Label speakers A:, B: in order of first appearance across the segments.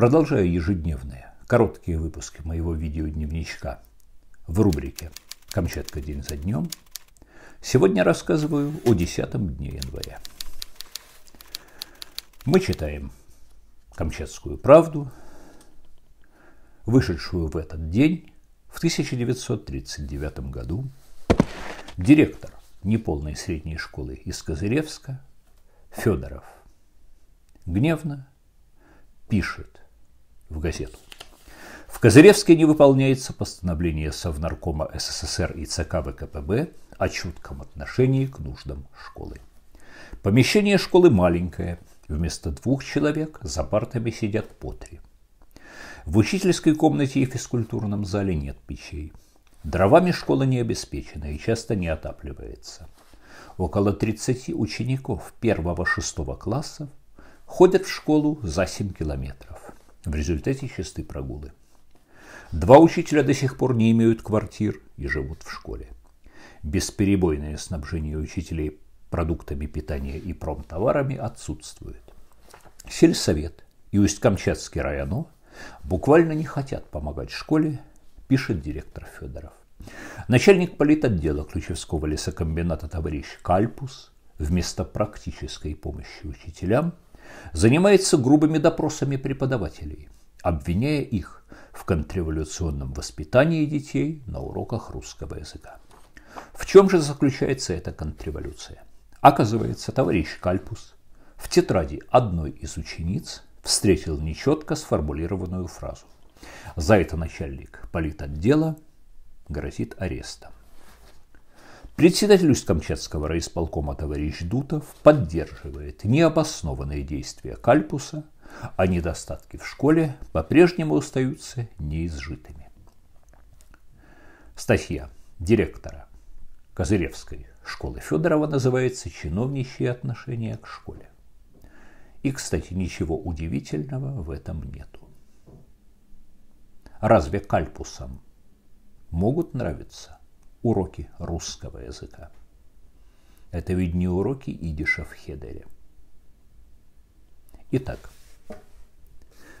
A: Продолжаю ежедневные, короткие выпуски моего видеодневничка в рубрике «Камчатка день за днем». Сегодня рассказываю о 10 дне января. Мы читаем «Камчатскую правду», вышедшую в этот день в 1939 году, директор неполной средней школы из Козыревска Федоров гневно пишет в газету. В Козыревске не выполняется постановление Совнаркома СССР и ЦК ВКПБ о чутком отношении к нуждам школы. Помещение школы маленькое, вместо двух человек за партами сидят по три. В учительской комнате и физкультурном зале нет печей. Дровами школа не обеспечена и часто не отапливается. Около 30 учеников первого-шестого классов ходят в школу за 7 километров. В результате чисты прогулы. Два учителя до сих пор не имеют квартир и живут в школе. Бесперебойное снабжение учителей продуктами питания и промтоварами отсутствует. Сельсовет и Усть-Камчатский район буквально не хотят помогать школе, пишет директор Федоров. Начальник политотдела Ключевского лесокомбината товарищ Кальпус вместо практической помощи учителям – занимается грубыми допросами преподавателей, обвиняя их в контрреволюционном воспитании детей на уроках русского языка. В чем же заключается эта контрреволюция? Оказывается, товарищ Кальпус в тетради одной из учениц встретил нечетко сформулированную фразу. За это начальник политотдела грозит арестом. Председатель Усть-Камчатского райисполкома товарищ Дутов поддерживает необоснованные действия Кальпуса, а недостатки в школе по-прежнему остаются неизжитыми. Статья директора Козыревской школы Федорова называется «Чиновничьи отношения к школе». И, кстати, ничего удивительного в этом нету. Разве кальпусам могут нравиться уроки русского языка. Это ведь не уроки идиша в Хедере. Итак,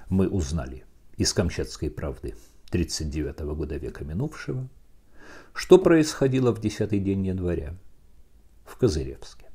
A: мы узнали из Камчатской правды 39 года века минувшего, что происходило в 10 день января в Козыревске.